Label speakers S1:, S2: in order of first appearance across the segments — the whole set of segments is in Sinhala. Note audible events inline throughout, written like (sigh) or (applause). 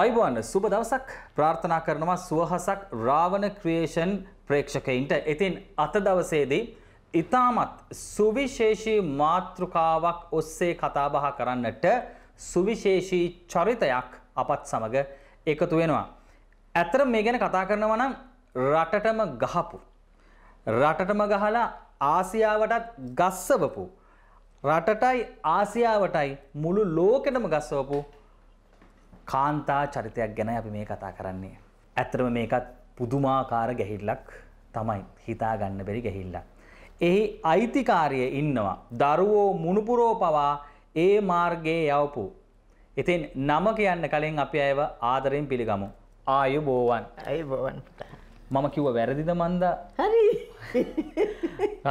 S1: අයිබෝන් සුබ දවසක් ප්‍රාර්ථනා කරනවා සුවහසක් රාවණ ක්‍රියේෂන් ප්‍රේක්ෂකයින්ට. ඉතින් අත දවසේදී ඉතාමත් සුවිශේෂී මාතෘකාවක් ඔස්සේ කතාබහ කරන්නට සුවිශේෂී චරිතයක් අපත් සමග එකතු වෙනවා. ඇත්තට මේ ගැන කතා කරනවා නම් රටටම ගහපු රටටම ගහලා ආසියාවටත් ගස්සවපු රටටයි ආසියාවටයි මුළු ලෝකෙටම ගස්සවපු කාන්තා චරිතයක් ගැන අපි මේ කතා කරන්නේ. ඇත්තරම මේකත් පුදුමාකාර ගැහිල්ලක් තමයි හිතා ගන්න බැරි ගැහිල්ලක්. එහි අයිතිකාරය ඉන්නවා. දරුවෝ මුණුපුරෝ පවා ඒ මාර්ගයේ යවපු. ඉතින් නම කියන්න කලින් අපි අයව ආදරයෙන් පිළිගමු. ආයු බෝවන්. ඇයි බෝවන් මම කිව්ව වැරදිද මන්ද? හරි.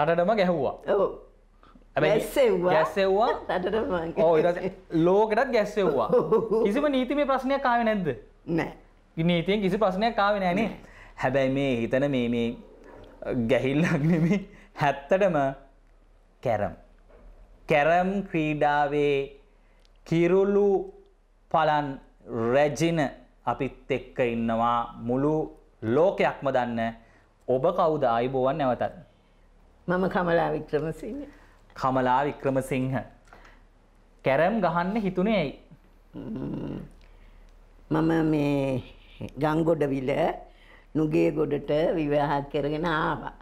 S1: රටටම ගැහුවා. ඔව්.
S2: ගැස්සෙව්වා
S1: ලෝකටත් ගැස්සෙව්වා (laughs) (laughs) කිසිම නීතිමේ ප්‍රශ්නයක් කාව නැද්ද නෑ නීතියෙන් කිසි ප්‍රශ්නයක් කාව නෑනේ හැබැයි මේ හිතන මේ මේ ගැහිල්ලක්නෙම හැත්තටම කැරම් කැරම් ක්‍රීඩාවේ කිරුලු පලන් රැජින අපිත් එක්ක ඉන්නවා මුළු ලෝකයක්ම දන්න ඔබ කවුද අයිබෝවන් නැවතත්
S2: මම කමලා වික්‍රමසිංහ
S1: කමලා වික්‍රමසිංහ කැරම් ගහන්න හිතුනේ
S2: ඇයි මම මේ ගංගොඩ විල නුගේ ගොඩට විවාහ කරගෙන ආවා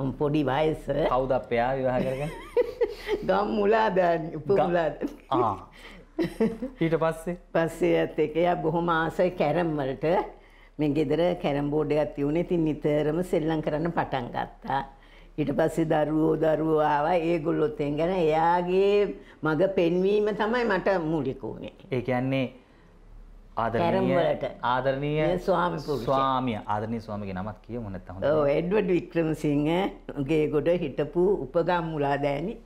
S2: මම පොඩි වයස කවුද අපයා විවාහ කරගෙන (laughs) ගම් මුලාදානි උපමුලාද ආ ඊට පස්සේ පස්සේ ඇත් එක එයා බොහොම ආසයි කැරම් වලට මේ ගෙදර කැරම් බෝඩයක් තියුනේ ඉතින් නිතරම සෙල්ලම් කරන්න පටන් ගත්තා ඊට පස්සේ දරුවෝ දරුවෝ ආවා ඒගොල්ලොත් එන් ගැන එයාගේ මඟ පෙන්වීම තමයි මට මූලික වුණේ. ඒ කියන්නේ
S1: ආදරණීයට ආදරණීය ස්වාමි ස්වාමිය ආදරණීය ස්වාමිගේ නමක් කියමු නැත්නම් හොඳයි. ඔව්
S2: එඩ්වඩ් වික්‍රමසිංහ ගේ ගොඩ හිටපු උපගම්මුලාදෑනි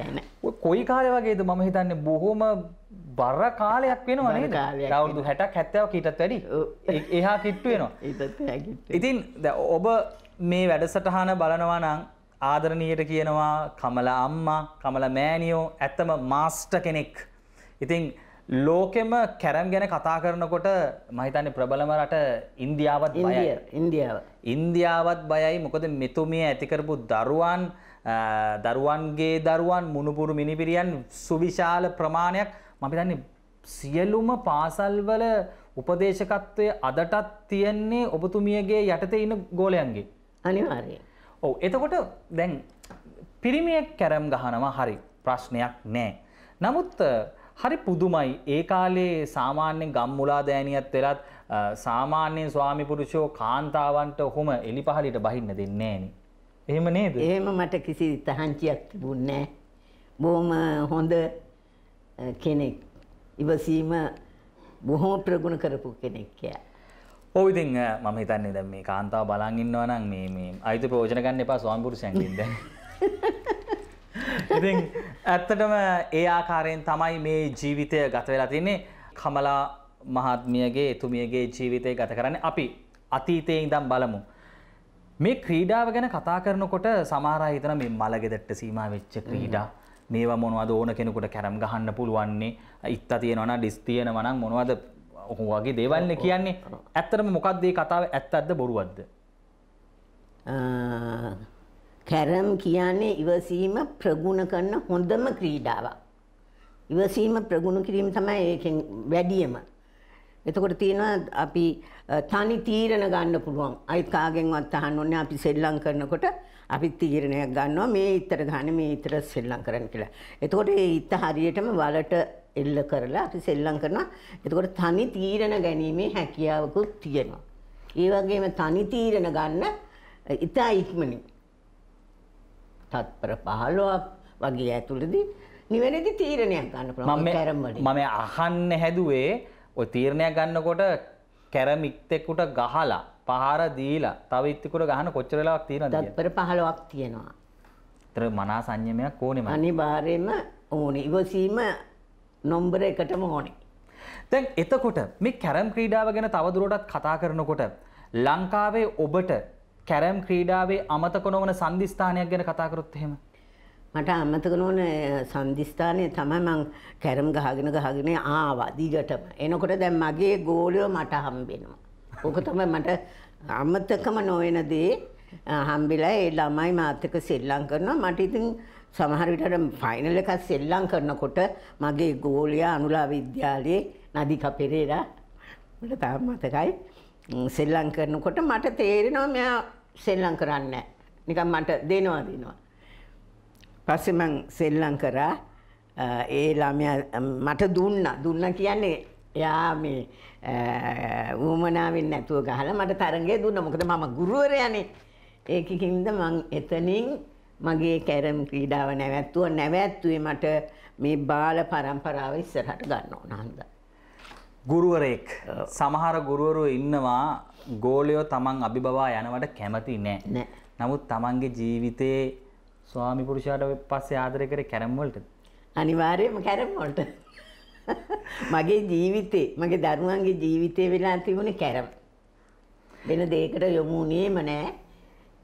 S2: තැන. ඔය කොයි කාලේ වගේද මම හිතන්නේ බොහොම බර කාලයක් වෙනව නේද? අවුරුදු
S1: 60ක් 70ක් ඊටත් වැඩි. එහා කිට්ටු වෙනවා. ඊටත් එහා කිට්ටු. ඉතින් ඔබ මේ වැඩසටහන බලනවා නම් ආදරණීයට කියනවා කමල අම්මා කමල මෑනියෝ ඇත්තම මාස්ට කෙනෙක්. ඉතින් ලෝකෙම කැරම් ගැන කතා කරනකොට මහිතන්නේ ප්‍රබලම රට ඉන්දියාවත් බයයි. ඉන්දියාව. ඉන්දියාවත් බයයි මොකද මෙතුමිය ඇතිකරපු දරුවන් දරුවන්ගේ දරුවන් මුණුපුරු මිනිපිරියන් සුවිශාල ප්‍රමාණයක් මම හිතන්නේ සියලුම පාසල්වල උපදේශකත්වය අදටත් තියෙන්නේ ඔබතුමියගේ යටතේ ඉන්න ගෝලයන්ගේ. අනිවාර්යයෙන්. ඔව එතකොට දැන් පිරිමියෙක් කැරම් ගහනවා හරි ප්‍රශ්නයක් නෑ. නමුත් හරි පුදුමයි ඒ කාලේ සාමාන්‍යෙන් ගම්මුලා දෑනියත් වෙලත් සාමාන්‍යයෙන් ස්වාමිපුරුෂෝ කාන්තාවන්ට හොම එලි පහලිට බහින්න
S2: දෙන්නේන. එහෙම නේද එහෙම මට කිසි තහංචියක් තිබුන්නෑ. බෝම හොඳ කෙනෙක් ඉවසීම බොහෝ ප්‍රගුණ කරපු කෙනෙක්කයා.
S1: ඕවිතින් මම හිතන්නේ දැ මේ කාන්තාව බලන් ඉන්නවනම් මේ මේ අයිතු ප්‍රෝජන ගන්න එපා ස්වාම්පුරුෂයන්ගෙන්ද (laughs) ඉති ඇත්තටම ඒ ආකාරයෙන් තමයි මේ ජීවිතය ගත වෙලා තින්නේ කමලා මහත්මියගේ එතුමියගේ ජීවිතය ගත කරන්න අපි අතීතයෙන් ඉදම් බලමු මේ ක්‍රීඩාව ගැන කතා කරනකොට සමහරා හිතන මේ මළගෙදට සීම වෙච්ච ක්‍රීඩා මේවා මොනවද ඕන කෙනෙකුට කැරම් ගහන්න පුළුවන්නේ ඉත්තා තියෙනවන ඩිස් තියෙනවනම් මොනවද ඔහු වගේ
S2: දේවල්න කියන්නේ
S1: ඇත්තරම මොකක්දේ කතාව ඇත්ත ඇද බොරුවද්ද.
S2: කැරම් කියන්නේ ඉවසීම ප්‍රගුණ කරන්න හොඳම ක්‍රීඩාවක්. ඉවසීම ප්‍රගුණ කිරීම තමයි ඒකෙන් වැඩියම. එතකොට තියෙනවා අපි තනි තීරණ ගන්න පුළුවන්. අයිත් කාගෙන්වත් අහන්න ඕනේ අපි සෙල්ලම් කරනකොට අපි තීරණයක් ගන්නවා මේ ඊතර ගන්න මේ ඊතර සෙල්ලම් කරන්න කියලා. එතකොට ඒ ඊත හරියටම වලට එල්ල කරලා අපි සෙල්ලම් කරනවා. එතකොට තනි තීරණ ගැනීමේ හැකියාවකුත් තියෙනවා. ඒ වගේම තනි තීරණ ගන්න ඉතා ඉක්මනින් තත්පර 15ක් වගේ ඇතුළතදී නිවැරදි
S1: තීරණයක් ගන්න පුළුවන්. මම කැරම්වලින්. මම අහන්න හැදුවේ ඔය තීරණයක් ගන්නකොට කැරම් ඉක්තෙකුට ගහලා පහර දීලා තව ඉක්තෙකුට ගහන කොච්චර වෙලාවක්
S2: තියෙනවද? තත්පර 15ක් තියෙනවා. ඒතර මනා සංයමයක් ඕනේ මම. අනිවාර්යයෙන්ම ඕනේ. ඉවසීම නොම්බර එකටම ඕනේ. දැන් එතකොට මේ කැරම්
S1: ක්‍රීඩාව ගැන තවදුරටත් කතා කරනකොට ලංකාවේ ඔබට කැරම් ක්‍රීඩාවේ අමතක නොවන සංදිස්ථානයක් ගැන කතා කරොත් එහෙම
S2: මට අමතක නොවන සංදිස්ථානය තමයි මං කැරම් ගහගෙන ගහගෙන ආවා දිගටම. එනකොට දැන් මගේ ගෝලියෝ මට හම්බෙනවා. ඕක තමයි මට අමතකම නොවන දේ හම්බෙලා ඒ ළමයි මාත් එක්ක සෙල්ලම් කරනවා. මට ඉතින් සමහරවිට ෆයිනල් එකක් සෙල්ලම් කරනකොට මගේ ගෝලයා අනුලා විද්‍යාලයේ නදිකා පෙරේරා මට තාම මතකයි සෙල්ලම් කරනකොට මට තේරෙනවා මෙයා සෙල්ලම් කරන්නේ නැහැ. නිකන් මට දෙනවා දෙනවා. පස්සේ මං සෙල්ලම් කරා ඒ ළමයා මට දුන්නා. දුන්නා කියන්නේ එයා මේ වුමනාවෙන් නැතුව ගහලා මට තරංගය දුන්නා. මොකද මම ගුරුවරයානේ. ඒකකින්ද මං එතනින් මගේ කැරම් ක්‍රීඩාව නැවැත්තුව නැවැත්තුවේ මට මේ බාල පරම්පරාව ඉස්සරහට ගන්න ඕන හන්දා.
S1: ගුරුවරයෙක් සමහර ගුරුවරු ඉන්නවා ගෝලයෝ තමන් අභිබවා යනවට කැමති නෑ නමුත් තමන්ගේ ජීවිතයේ ස්වාමිපුරුෂාට පස්සේ ආදරය කර කැරම්වලට
S2: අනිවාර්යම කැරම්වලට (laughs) මගේ ජීවිතේ මගේ දරුවන්ගේ ජීවිතය වෙලා තිබුණේ කැරම් වෙන දේකට යොමු වුණේම නෑ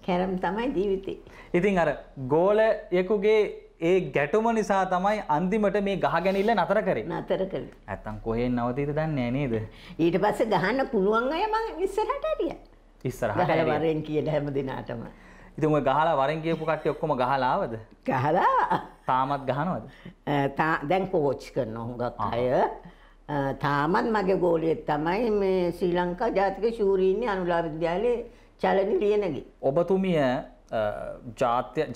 S2: කැරම් තමයි ජීවිතේ.
S1: ඉතින් අර ගෝලයෙකුගේ ඒ ගැටුම නිසා තමයි අන්තිමට මේ ගහගැනිල්ල නතර කරේ. නතර කරේ. නැත්තම් කොහෙන් නවතීද දන්නේ නේද? ඊට පස්සේ
S2: ගහන්න පුළුවන් අය මම ඉස්සරහට ඇරියා.
S1: ඉස්සරහට ඇරියා. ගහලා වරෙන් කියන හැම දිනාටම.
S2: ඉතින් ඔය ගහලා වරෙන් කියපු කට්ටිය ඔක්කොම ගහලා ආවද? ගහලා. තාමත් ගහනවද? දැන් කෝච් කරන හුඟක් අය. තාමත් මගේ ගෝලියෙක් තමයි මේ ශ්‍රී ලංකා ජාතික ශූරීන් අනුලා විද්‍යාලයේ චලනිරිය නැගි. ඔබතුමිය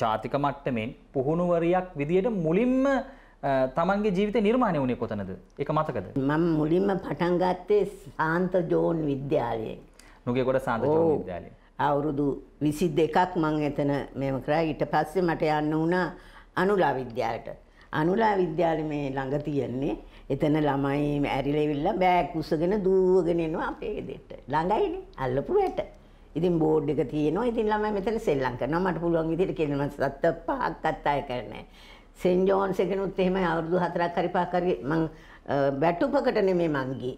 S1: ජාතික මට්ටමෙන් පුහුණුවරයක් විදියට මුලින්ම
S2: තමන්ගේ ජීවිත නිර්මාණය වුණේ කොතනද එක මතකද. මම මුලින්ම පටන්ගත්තේ සාන්ත ජෝන් විද්‍යාලයෙන්. නොගෙකොට සාන්ත ජෝන් විද්‍යාලය. අවුරුදු විසි දෙකක් මං එතන මෙම කරා ඊට පස්සේ මට යන්න වුණා අනුලා විද්‍යාලයට. අනුලා විද්‍යාලෙ මේ ළඟ තියෙන්නේ එතන ළමයි ඇරිලෙවිල්ලා බෑග් උසගෙන දුවගෙන එනවා අපේ ගෙදරට. ළඟයිනේ අල්ලපු වැට. ඉතින් බෝඩ් එක තියෙනවා. ඉතින් ළමයි මෙතන සෙල්ලම් කරනවා. මට පුළුවන් විදිහට කියනවා මම සත්ත පහක් අත්තය කරන්නේ. සෙන් ජෝන්ස් එකනොත් එහෙම අවුරුදු 4ක් හරි 5ක් හරි මං බැටුපකට නෙමෙයි මං ගියේ.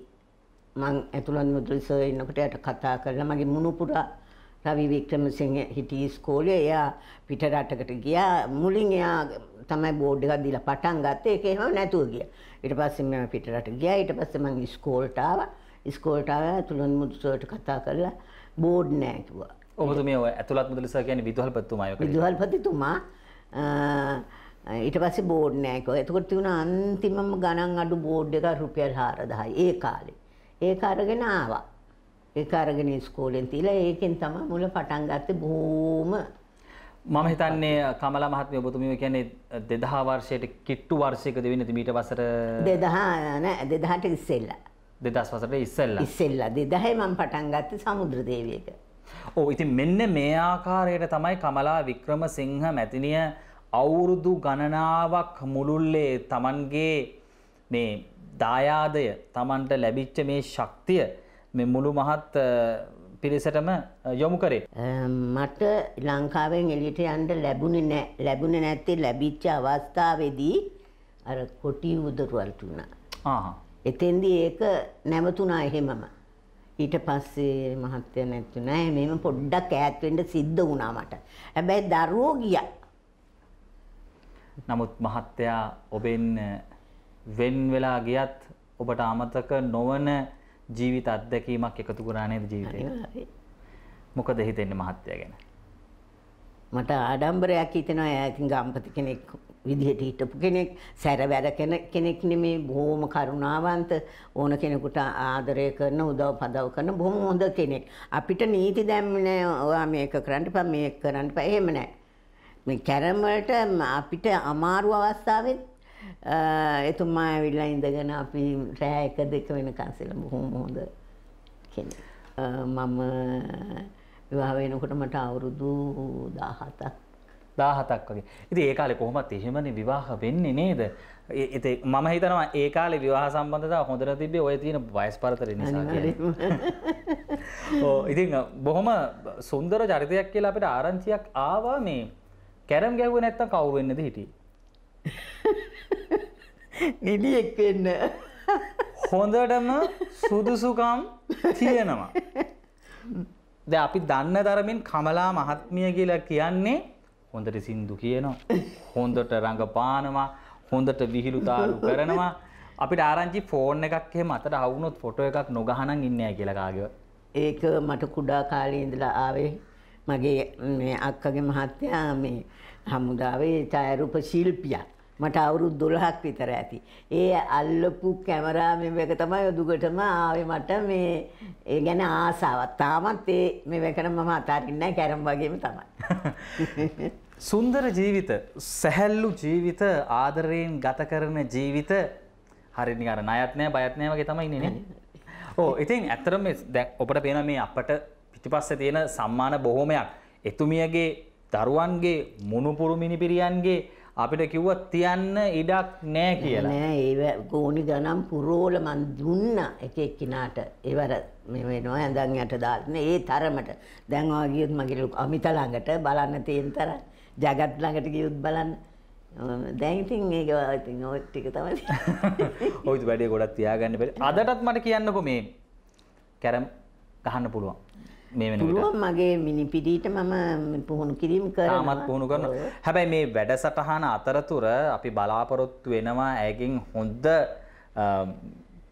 S2: මං ඇතුළන් මුදල් සර් ඉන්නකොට යට කතා කරලා මගේ මුණුපුරා රවි වික්‍රමසිංහ හිටියේ ස්කෝලේ එයා පිට රටකට ගියා මුලින් එයා තමයි බෝඩ් එකක් දීලා පටන් ගත්තේ ඒක එහෙම නැතුව ගියා ඊට පස්සේ මම පිට රට ගියා ඊට පස්සේ මං ස්කෝල්ට ආවා ස්කෝල්ට ආවා තුලන් මුදුසට කතා කරලා බෝඩ් නෑ කිව්වා.
S1: ඔබතුමිය ඔය ඇතුළත් මුදලිසා කියන්නේ
S2: විදුහල්පතිතුමාය කළේ. විදුහල්පතිතුමා ඊට පස්සේ බෝඩ් නෑ කිව්වා. එතකොට තිබුණා අන්තිමම ගණන් අඩු බෝඩ් එක රුපියල් 4000යි ඒ කාලේ. ඒක අරගෙන ආවා. ඒක අරගෙන ඉස්කෝලෙන් තියලා ඒකෙන් තමයි මුල පටන් ගත්තේ බොහොම
S1: මම හිතන්නේ කමලා මහත්මිය ඔබතුමිය කියන්නේ 2000 වර්ෂයේ කිට්ටු වර්ෂයකද වෙන්නේ මීට වසර
S2: 2000 නෑ 2000ට ඉස්සෙල්ලා
S1: දෙදස් වසට ඉස්සල්ල
S2: ඉස්සෙල්ල දෙදහයි මං පටන් ගත්ත සමුද්‍ර දේවයක.
S1: ඕ ඉතින් මෙන්න මේ ආකාරයට තමයි කමලා වික්‍රම සිංහ මැතිනිය අවුරුදු ගණනාවක් මුළුල්ලේ තමන්ගේ මේ දායාදය තමන්ට ලැබිච්ච මේ ශක්තිය
S2: මෙ මුළු මහත් පිරිසටම යොමු කරේ. මට ලංකාවෙන් එලිට යන්ට ලැබුණ ලැබුණ නැත්තේ ලැබිච්ච අවස්ථාවේදී අර කොටි උදරුවල්ටුනා. එතෙන්දී ඒක නැවතුණා එහෙමම. ඊට පස්සේ මහත්ය නැතු නෑ මේම පොඩ්ඩක් ඈත් වෙන්න සිද්ධ වුණා මට. හැබැයි දරුවෝ ගියා. නමුත්
S1: මහත්තයා ඔබෙන් වෙන් වෙලා ගියත් ඔබට අමතක නොවන ජීවිත
S2: අත්දැකීමක් එකතු කරා නේද ජීවිතේ? මොකද හිතෙන්නේ මහත්තයා ගැන? මට ආඩම්බරයක් හිතෙනවා එයා ඉතින් ගම්පති කෙනෙක් විදිහට හිටපු කෙනෙක් සැරවැර කෙනෙක් නෙමේ බොහොම කරුණාවන්ත ඕන කෙනෙකුට ආදරය කරන උදව් පදව් කරන බොහොම හොඳ කෙනෙක්. අපිට නීති දැම්මනේ ඔයා මේක කරන්න එපා මේක කරන්න එපා එහෙම නැහැ. මේ කැරම් වලට අපිට අමාරු අවස්ථාවෙත් එතුමා ඇවිල්ලා ඉඳගෙන අපි රෑ එක දෙක වෙනකන් සිල බොහොම හොඳ කෙනෙක්. මම විවාහ වෙනකොට මට අවුරුදු
S1: 17ක් 17ක් වගේ. ඉතින් ඒ කාලේ කොහොමත් එහෙමනේ විවාහ වෙන්නේ නේද? ඉතින් මම හිතනවා ඒ කාලේ විවාහ සම්බන්ධතාව හොඳට තිබ්බේ ඔය තියෙන වයස් පරතරය නිසා කියන්නේ. ඔව් ඉතින් බොහොම සුන්දර චරිතයක් කියලා අපිට ආරංචියක් ආවා මේ කැරම් ගැහුවේ නැත්තම් කවුරු වෙන්නේද හිටියේ? නිලියෙක් වෙන්න. හොඳටම සුදුසුකම් තියෙනවා. ද අපි දන්න දරමින් කමලා මහත්මිය කියලා කියන්නේ හොඳට සින්දු කියනවා. හොඳට රඟපානවා හොඳට විහිළු තාලු කරනවා. අපිට ආරංචි ෆෝන් එකක් එහෙම අතට අවුනොත් ෆොටෝ එකක් නොගහනන් ඉන්නේ
S2: කියලා කාගේවත්. ඒක මට කුඩා කාලේ ඉඳලා ආවේ මගේ මේ අක්කගේ මහත්තයා මේ හමුදාවේ ඡායාරූප ශිල්පියා. මට අවුරුදු දොළහක් විතර ඇති. ඒ අල්ලපු කැමරා මෙම එක තමයි දුගටම ආවේ මට මේ ඒ ගැන ආසාවක්. තාමත් ඒ මෙම එකන මම අතාරින්නේ කැරම් වගේම තමයි.
S1: (laughs) සුන්දර ජීවිත, සැහැල්ලු ජීවිත, ආදරයෙන් ගත කරන ජීවිත හරියනික අර ණයත් නෑ, බයත් නෑ වගේ තමයි ඉන්නේ නේ. (laughs) ඔව් ඉතින් ඇත්තටම මේ දැන් ඔබට පේන මේ අපට පිටිපස්සේ තියෙන සම්මාන බොහොමයක් එතුමියගේ දරුවන්ගේ මුණුපුරු මිනිපිරියන්ගේ අපිට කිව්ව තියන්න ඉඩක් නෑ කියලා නෑ
S2: ඒ ගෝනි ගනම් පුරෝල මන් දුන්න එක එක්කිනාට ඒවර වෙනවා ඇඳන් යට දාන්න ඒ තරමට දැන් ඔයා ගියොත් මගේ අමිත ළඟට බලන්න තියෙන තරම් ජගත් ළඟට ගියොත් බලන්න දැන්තින් ඒක ඉතින් ඔය ටික තමයි.
S1: ඔයිත් වැඩේ ගොඩක් තියාගන්න බැරි. අදටත් මට කියන්නකෝ මේ කැරම් ගහන්න පුළුවන්. පුළුවන්
S2: මගේ මිනිපිඩීට මම පුහුණු කිරීම කරමත් පුහුණු
S1: කරන හැබැයි මේ වැඩසටහන අතරතුර අපි බලාපොරොත්තු වෙනවා ඇගින් හොඳ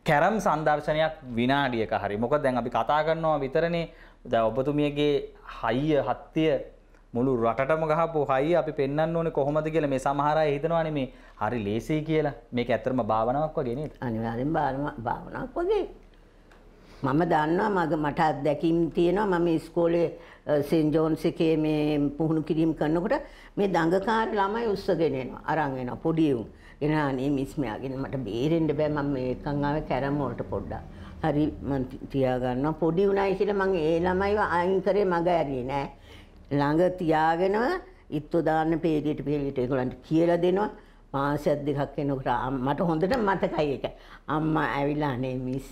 S1: කැරම් සංදර්ශනයක් විනාඩියක හරි මොක දැන් අපි කතා කරනවා විතරණේ ද ඔබතුමියගේ හයිය හත්තිය මුළු රටම ගහපු හයි අපි පෙන්න්න ඕන කොහොමද කියල මේ සමහරය හිතනවාන මේ හරි ලේසි කියලා
S2: මේක ඇතරම භාවනාවක් වගෙනෙත් අනිවාරෙන් භාවනාවක් වගේ මම දන්නවා මග මට අත්දැකීම් තියෙනවා මම ඉස්කෝලේ සෙන් ජෝන්ස් එකේ මේ පුහුණු කිරීම කරනකොට මේ දඟකාර ළමයි උස්සගෙන එනවා අරන් එනවා පොඩි උන් එනවා නේ මිස් මෙයාගෙන මට බේරෙන්න බෑ මම මේ එකන් ආවේ කැරම් වලට පොඩ්ඩක් හරි මං තියාගන්නවා පොඩි උනායි කියලා මං ඒ ළමයිව අයින් කරේ මග ඇරියේ නෑ ළඟ තියාගෙනම ඉත්තු දාන්න peelට peelට ඒගොල්ලන්ට කියලා දෙනවා මාසයක් දෙකක් යනකොට මට හොඳට මතකයි ඒක අම්මා ඇවිල්ලා අනේ මිස්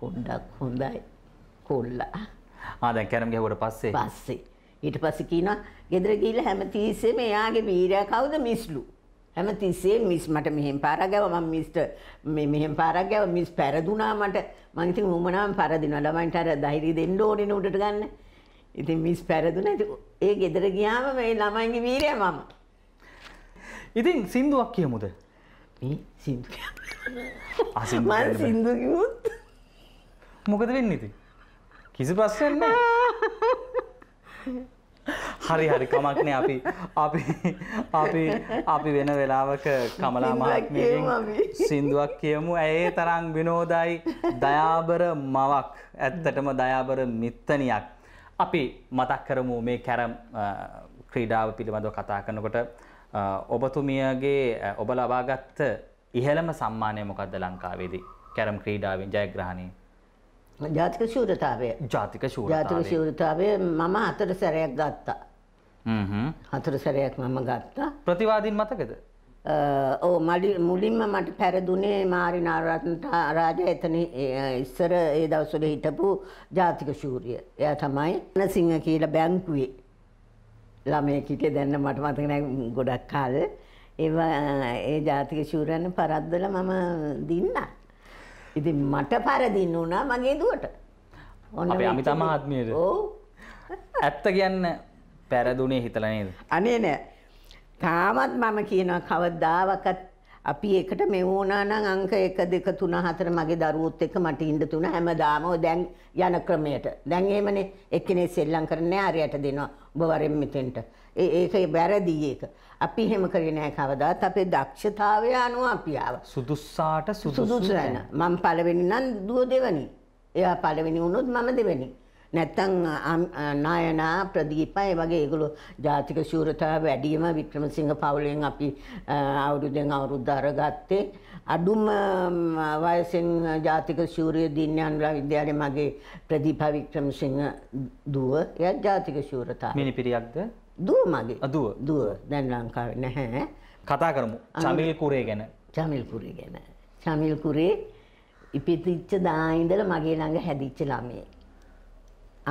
S2: පොඩ්ඩක් හොඳයි කොල්ලා. ආ දැන් කැරම් ගැහුවට පස්සේ. පස්සේ. ඊට පස්සේ කියනවා ගෙදර ගිහිල්ලා හැමතිස්සෙම එයාගේ වීරයා කවුද මිස්ලු. හැමතිස්සේ මිස් මට මෙහෙන් පාරක් ගැව මම මිස්ට මේ මෙහෙන් පාරක් ගැව මිස් පෙරදුනා මට. මං ඉතින් උමනාම පරදිනවා ළමයින්ට අර ධෛර්යය දෙන්න ඕනේ නේ උඩට ගන්න. ඉතින් මිස් පෙරදුනා. ඉතින් ඒ ගෙදර ගියාම මේ ළමයින්ගේ වීරයා මම.
S1: ඉතින් සින්දුවක් කියමුද? මේ සින්දු. ආ සින්දු. මම සින්දු
S2: කිව්වොත් මොකද
S1: වෙන්න ඉති කිසි ප්‍රශ්නන්න හරි හරි කමක්න අපි අපි අපි අපි වෙන වෙලාවක කමලා මහත්මියෙන් සින්දුවක් කියමු ඇයේ තරං විනෝදයි දයාබර මවක් ඇත්තටම දයාබර මිත්තනයක් අපි මතක් කරමු මේ කැරම් ක්‍රීඩාව පිළිබඳව කතා කරනකොට ඔබතුමියගේ ඔබ ලබාගත්ත ඉහළම සම්මානය මොකක්ද ලංකාවේදී කැරම් ක්‍රීඩාවෙන් ජයග්‍රහණී
S2: ජාතික ශූරතාවය
S1: ජාතික ජාතික
S2: ශූරතාවය මම හතර සැරයක් ගත්තා හතර සැරයක් මම ගත්තා ප්‍රතිවාදීන් මතකද ඕ මඩි මුලින්ම මට පැරදුනේ මාරි නාරත්නට රාජ එතන ඉස්සර ඒ දවසුල හිටපු ජාතික ශූරිය එය තමයි නසිංහ කියල බැංකුවේ ළමයකිට දැන්න මට මතකන ගොඩක් කාල ඒ ඒ ජාතික ශූරයන පරද්දල මම දින්නා ඉති මට පරදින්න වුණා මගේ දුවට ඔන්න අමිතම ආත්මයට ඇත්ත කියන්න පැරදුනේ හිතලනේද අනේ නෑ තාමත් මම කියනවා කවදාවකත් අපි එකට මෙවුණා නම් අංක 1 2 3 4 මගේ දරුවොත් එක්ක මට ඉන්න තුන හැමදාම දැන් යන ක්‍රමයට. දැන් එහෙමනේ එක්කෙනේ සෙල්ලම් කරන්නේ ආරයට දෙනවා. ඔබ වරෙන් මෙතෙන්ට. ඒ ඒක වැරදි ඒක. අපි එහෙම කරේ නෑ කවදාත්. අපේ දක්ෂතාවය අනුව අපි ආවා.
S1: සුදුස්සාට සුදුසු නෑ.
S2: මම පළවෙනි නම් දුව දෙවනි. එයා පළවෙනි වුණොත් මම දෙවෙනි. නැත්තං නායනා ප්‍රදීපය වගේ ඒගොලු ජාතික ශූරතා වැඩියම වික්‍රමසිංහ පවුලෙන් අපි අවුරුදෙන් අවුරුද්ධර ගත්තේ. අඩුම වයසෙන් ජාතික ශූරය දින්්‍යන්ලා විද්‍යාලය මගේ ප්‍රදීපා වික්‍රමසිංහ දුව ය ජාතික ශූරතා මිනි පිරියක්ද දුව මගේ අදුව දුව දැන් ලංකාව නැහැ. කතා කරමු චමිල් කුරේ ගැන චමිල් කුරේ ගැන. චමිල් කුරේ ඉපිතිච්ච දායින්දල මගේ ළඟ හැදිච්ච ළමේ.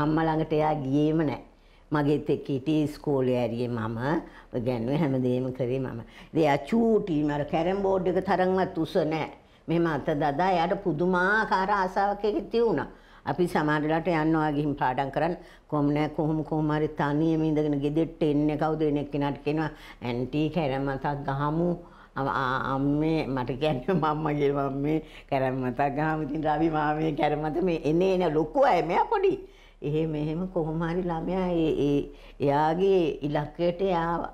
S2: අම්මා ළඟට එයා ගියේම නැහැ. මගෙත් එක්ක හිටියේ ඉස්කෝලේ ඇරියේ මම. ඔය ගැන්වේ හැමදේම කරේ මම. ඉතින් එයා චූටි මර කැරම් බෝඩ් එක තරම්වත් උස නැහැ. මෙහෙම අත දදා එයාට පුදුමාකාර ආසාවක් එක තියුණා. අපි සමහරලාට යනවා ගිහින් පාඩම් කරන්න කොම් නැ කොහොම කොහම හරි තනියම ඉඳගෙන ගෙදෙට්ට එන්නේ කවුද එන එක්කෙනාට කියනවා ඇන්ටි කැරම් මතක් ගහමු අම්මේ මට කියන්නේ මම්මා කියලා මම්මේ කැරම් මතක් ගහමු ඉතින් රවි මාමේ කැරම් මත මේ එනේ එන ලොකු අය මෙයා පොඩි එහෙම එහෙම කොහොම හරි ළමයා ඒ එයාගේ ඉලක්කයට ආවා.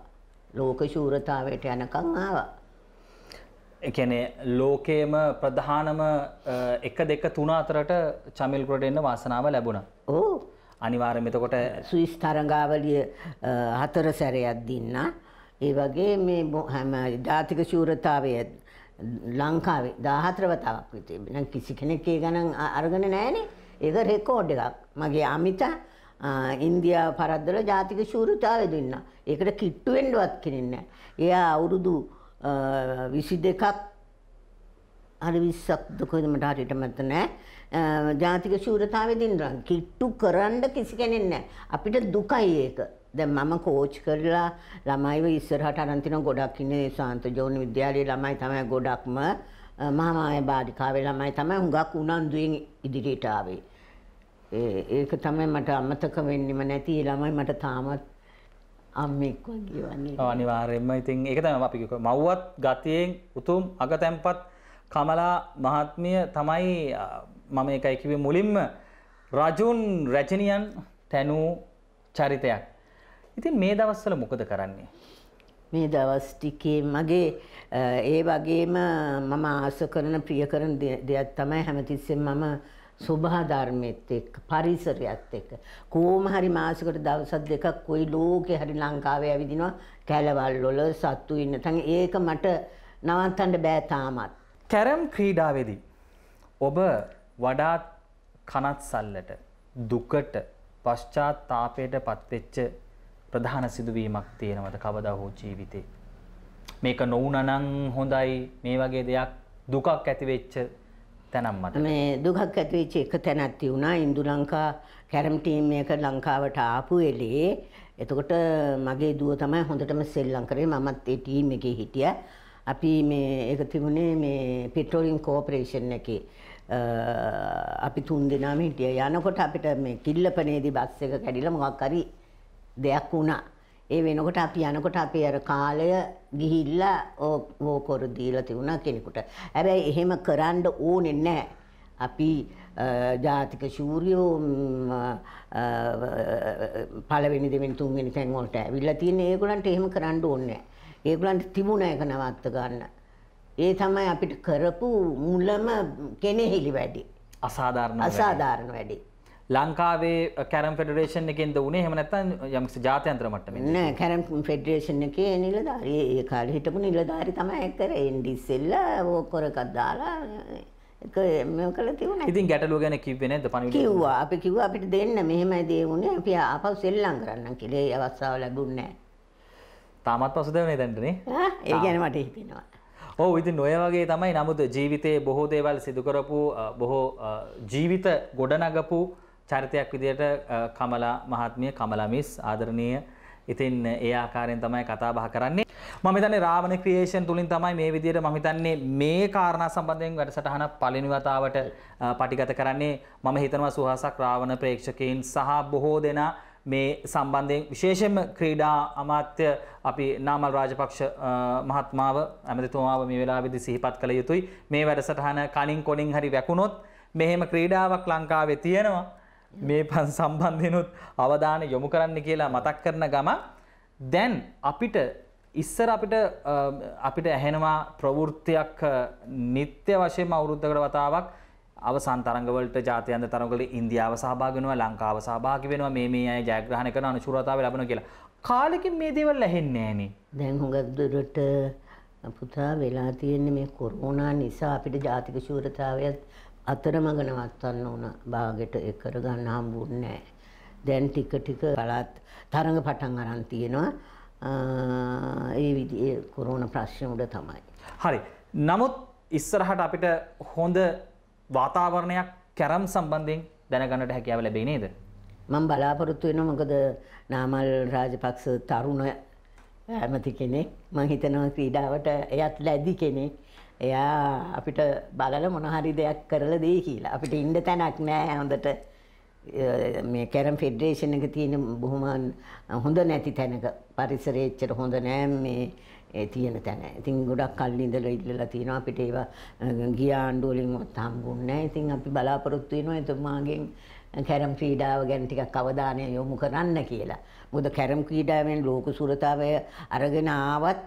S2: ලෝක ශූරතාවයට යනකම් ආවා.
S1: ඒ කියන්නේ ලෝකයේම ප්‍රධානම 1 2 3 අතරට චමිල් ගොඩ
S2: එන්න වාසනාව ලැබුණා. ඕ අනිවාර්යයෙන්ම එතකොට ස්විස් තරඟාවලිය හතර සැරයක් දින්න. ඒ වගේ මේ හැම ජාතික ශූරතාවය ලංකාවේ 14 වතාවක් විතර. නම් කිසි කෙනෙක් ඒ ගණන් අරගෙන නැහනේ. ඒක රෙකෝඩ් එකක්. මගේ අමිතා ඉන්දියා පරද්දල ජාතික ශූරතාවය දෙන්න. ඒකට කිට්ටු වෙන්නවත් කෙනෙක් නැහැ. එයා අවුරුදු 22ක් හරි 20ක්ද කොහෙද මට හරියට මතක නැහැ. ජාතික ශූරතාවය දෙන්න කිට්ටු කරන්න කිසි කෙනෙක් නැහැ. අපිට දුකයි ඒක. දැන් මම කෝච් කරලා ළමයිව ඉස්සරහට අරන් තිනවා ගොඩක් ඉන්නේ ශාන්ත ජෝන් විද්‍යාලයේ ළමයි තමයි ගොඩක්ම මහාමාය බාධිකාවේ ළමයි තමයි හුඟක් උනන්දුවෙන් ඉදිරියට ආවේ. ඒක තමයි මට අමතක වෙන්නම නැති ළමයි මට තාමත් අම්මෙක් වගේ වගේ. අනිවාර්යෙන්ම ඉතින් ඒක තමයි අපි කිව්වේ මව්වත් ගතියෙන් උතුම්
S1: අගතැම්පත් කමලා මහත්මිය තමයි මම ඒකයි කිව්වේ මුලින්ම රජුන් රැජිනියන් තැනූ චරිතයක්. ඉතින් මේ දවස්වල මොකද කරන්නේ?
S2: මේ දවස් ටිකේ මගේ ඒ වගේම මම ආස කරන ප්‍රිය කරන දෙයක් තමයි හැමතිස්සෙම මම සුභා ධර්මෙත් එක්ක පරිසරයත් එක්ක කොහොම හරි මාසෙකට දවස් දෙකක් කොයි ලෝකේ හරි ලංකාවේ ඇවිදිනවා කැලවල් වල සත්තු ඉන්න තන් ඒක මට නවත්තන්න බෑ තාමත් කැරම් ක්‍රීඩාවේදී ඔබ වඩාත් කනත්
S1: සල්ලට දුකට පශ්චාත්තාපයට පත්වෙච්ච ප්‍රධාන සිදුවීමක් තියෙනවද කවදා හෝ ජීවිතේ මේක නොවුනනම් හොඳයි මේ වගේ දෙයක් දුකක් ඇතිවෙච්ච
S2: තැනම් මට මේ දුකක් ඇතිවෙච්ච එක තැනක් තියුණා ඉන්දු ලංකා කැරම් ටීම් එක ලංකාවට ආපු එලේ එතකොට මගේ දුව තමයි හොඳටම සෙල්ලම් කරේ මමත් ඒ ටීම් එකේ හිටියා අපි මේ ඒක තිබුණේ මේ පෙට්‍රෝලියම් කෝපරේෂන් එකේ අපි තුන් දෙනාම හිටිය යනකොට අපිට මේ කිල්ලපනේදී බස් එක කැඩිලා මොකක් හරි දෙයක් වුණා ඒ වෙනකොට අපි යනකොට අපි අර කාලය ගිහිල්ලා ඕකෝරු දීලා තිබුණා කෙනෙකුට. හැබැයි එහෙම කරන්න ඕනේ නැහැ. අපි ජාතික ශූරියෝ පළවෙනි දෙවෙනි තුන්වෙනි තැන් වලට ඇවිල්ලා තියෙන ඒගොල්ලන්ට එහෙම කරන්න ඕනේ නැහැ. ඒගොල්ලන්ට තිබුණා එක නවත්ත ගන්න. ඒ තමයි අපිට කරපු මුලම කෙනෙහිලි වැඩි.
S1: අසාධාරණ අසාධාරණ වැඩි. ලංකාවේ කැරම් ෆෙඩරේෂන් එකෙන්ද උනේ එහෙම නැත්නම් යම්කිසි ජාත්‍යන්තර මට්ටමේ
S2: නෑ කැරම් ෆෙඩරේෂන් එකේ නිලධාරී ඒ කාලේ හිටපු නිලධාරී තමයි කරේ ඉන්ඩිස්සෙල්ලා ඕකර එකක් දාලා ඒක මේ කළා තිබුණා. ඉතින් ගැටලුව ගැන කිව්වේ නැද්ද පණිවිඩය? කිව්වා. අපි කිව්වා අපිට දෙන්න මෙහෙමයි දේ උනේ අපි ආපහු සෙල්ලම් කරන්නම් කියලා. ඒ අවස්ථාව ලැබුණේ නැහැ.
S1: තාමත් පසුතැවෙන්නේ දැන්ටනේ.
S2: ආ ඒ ගැන මට හිතෙනවා.
S1: ඔව ඉතින් ඔය වගේ තමයි නමුත් ජීවිතයේ බොහෝ දේවල් සිදු කරපු බොහෝ ජීවිත ගොඩනගපු චරිතයක් විදියට කමලා මහත්මිය කමලා මිස් ආදරණීය ඉතින් ඒ ආකාරයෙන් තමයි කතා බහ කරන්නේ. මම හිතන්නේ රාවණ ක්‍රියේෂන් තුලින් තමයි මේ විදිහට මම හිතන්නේ මේ කාරණා සම්බන්ධයෙන් වැඩසටහන පළවෙනි වතාවට පටිගත කරන්නේ. මම හිතනවා සුහාසක් රාවණ ප්‍රේක්ෂකයන් සහ බොහෝ දෙනා මේ සම්බන්ධයෙන් විශේෂයෙන්ම ක්‍රීඩා අමාත්‍ය අපි නාමල් රාජපක්ෂ මහත්මාව ඇමතිතුමාව මේ වෙලාවේදී සිහිපත් කළ යුතුයි. මේ වැඩසටහන කණින් කොණින් හරි වැකුණොත් මෙහෙම ක්‍රීඩාවක් ලංකාවේ තියෙනවා. මේ පන් සම්බන්ධයනුත් අවධාන යොමු කරන්න කියලා මතක් කරන ගම දැන් අපිට ඉස්සර අපිට අපිට ඇහෙනවා ප්‍රවෘත්තියක් නිත්‍ය වශයෙන් අවුරුද්ධකට වතාවක් අවසන් තරඟවලට ජාතයන්ත තරඟවල ඉන්දියාව සහභාගී වෙනවා ලංකාව සහභාගී වෙනවා මේ මේ අය ජයග්‍රහණය කරන අනුශූරතාවය ලබනවා කියලා.
S2: කාලෙකින් මේ දේවල් ඇහෙන්නේ නැහනේ. දැන් හුඟක් දුරට පුතා වෙලා තියෙන්නේ මේ කොරෝනා නිසා අපිට ජාතික ශූරතාවයත් අතරමඟ නවත්තන්න ඕන භාගයට ඒ කරගන්න හම්බුන්නේ නැහැ. දැන් ටික ටික පළාත් තරඟ පටන් අරන් තියෙනවා. ඒ විදිහේ කොරෝනා ප්‍රශ්න උඩ තමයි. හරි. නමුත්
S1: ඉස්සරහට අපිට හොඳ වාතාවරණයක් කැරම් සම්බන්ධයෙන් දැනගන්නට හැකියාව ලැබෙයි නේද?
S2: මම බලාපොරොත්තු වෙනවා මොකද නාමල් රාජපක්ෂ තරුණ ඇමති කෙනෙක්. මම හිතනවා ක්‍රීඩාවට එයත් ලැබි කෙනෙක්. එයා අපිට බලල මොනහරි දෙයක් කරල දේ කියලා. අපිට ඉන්ඩ තැනක් නෑ හොඳට මේ කැරම් ෆෙඩරේෂණ එක තියෙන බොහොම හොඳ නැති තැනක පරිසරේච්චට හොඳ නෑ මේ තියෙන තැන ඉතින් ගොඩක් කල්ලින්දල ඉල්ලලා තියෙනවා අපිට ඒවා ගිය ආණ්ඩුවලින්වත් හම්බුන්නේ ඉතින් අපි බලාපොරොත්තු වෙනවා එතුමාගෙන් කැරම් ක්‍රීඩාව ගැන ටිකක් අවධානය යොමු කරන්න කියලා. මොකද කැරම් ක්‍රීඩාවෙන් ලෝක සුරතාවය අරගෙන ආවත්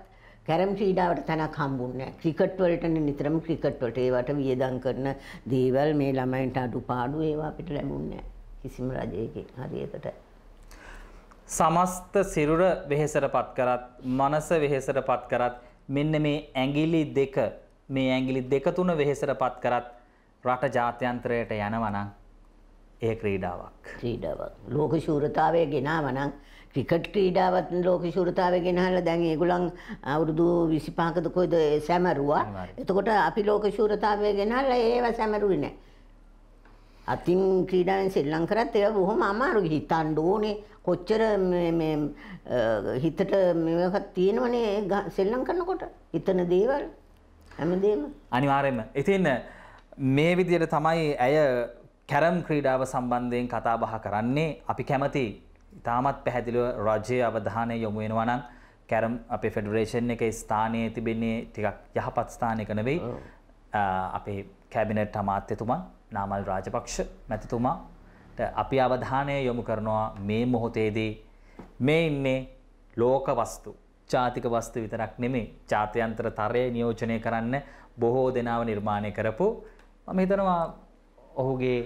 S2: කැරම් ක්‍රීඩාවට තැනක් හම්බුන්නේ නැහැ. ක්‍රිකට් වලටනේ නිතරම ක්‍රිකට් වලට ඒවට වියදම් කරන දේවල් මේ ළමයින්ට අඩුපාඩු ඒවා අපිට ලැබුණේ නැහැ. කිසිම රජයකින් හරියකට. සමස්ත සිරුර
S1: වෙහෙසටපත් කරත්, මනස වෙහෙසටපත් කරත් මෙන්න මේ ඇඟිලි දෙක, මේ ඇඟිලි දෙක තුන වෙහෙසටපත් කරත් රට ජාත්‍යන්තරයට යනවා නම්
S2: ඒ ක්‍රීඩාවක්. ක්‍රීඩාවක්. ලෝක ශූරතාවය ගෙනාවා නම් ක්‍රිකට් ක්‍රීඩාවත් ලෝක ශුරතාව ගෙනහල දැන් ඒගුලන් අවුරුදු විසිපාකද කොයිද සැමරුවා එතකොට අපි ලෝක ශූරතාවය ගෙනහල ඒව සැමරුවින. අතින් ක්‍රීඩාවෙන් සෙල්ලං කරත් ඒව බොහොම අමාරු හිතන්ඩ ඕනේ කොච්චර හිතට මෙකත් තියෙනවනේ සෙල්ලං කරනකොට හිතන දේවල් හැමදේම.
S1: අනිවාරයම ඉතින්න මේ විදියට තමයි ඇය කැරම් ක්‍රීඩාව සම්බන්ධයෙන් කතාබහ කරන්නේ අපි කැමති ඉතාමත් පැහැදිලිව රජයේ අවධානය යොමු වෙනවා නම් කැරම් අපේ ෆෙඩරේෂන් එකේ ස්ථානයේ තිබෙන්නේ ටිකක් යහපත් ස්ථානයක නෙවෙයි. අපේ කැබිනට් අමාත්‍යතුමා නාමල් රාජපක්ෂ මැතිතුමාට අපි අවධානය යොමු කරනවා මේ මොහොතේදී මේ ඉන්නේ ලෝක වස්තු ජාතික වස්තු විතරක් නෙමේ ජාත්‍යන්තර තරය නියෝජනය කරන්න බොහෝ දෙනාව නිර්මාණය කරපු මම හිතනවා ඔහුගේ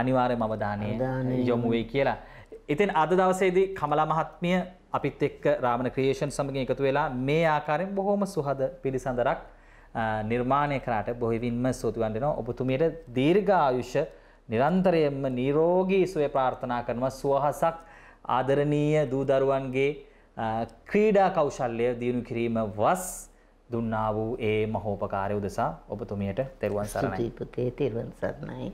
S1: අනිවාර්යම අවධානය යොමු වෙයි කියලා. ඉතින් අද දවසේදී කමලා මහත්මිය අපිත් එක්ක රාමන ක්‍රියේෂන් සමගින් එකතු වෙලා මේ ආකාරයෙන් බොහොම සුහද පිළිසඳරක් නිර්මාණය කරාට බොහොමින්ම ස්තුතිවන්ත වෙනවා ඔබතුමියට දීර්ඝායුෂ නිරන්තරයෙන්ම නිරෝගී සුවය ප්‍රාර්ථනා කරනවා සුවහසක් ආදරණීය දූ දරුවන්ගේ ක්‍රීඩා කෞශල්‍ය දියුණු කිරීම වස් දුන්නා වූ ඒ මහෝපකාරය උදෙසා ඔබතුමියට තෙරුවන් සරණයි.
S2: පුතේ තෙරුවන් සරණයි.